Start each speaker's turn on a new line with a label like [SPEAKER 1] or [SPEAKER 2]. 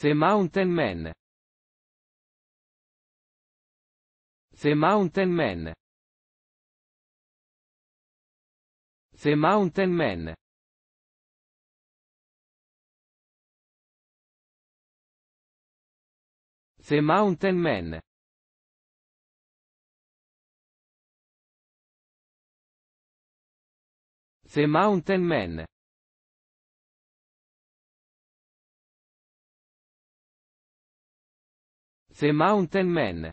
[SPEAKER 1] The Mountain Man. The Mountain Man. The Mountain Man. The Mountain Man. The Mountain Man. The Mountain Man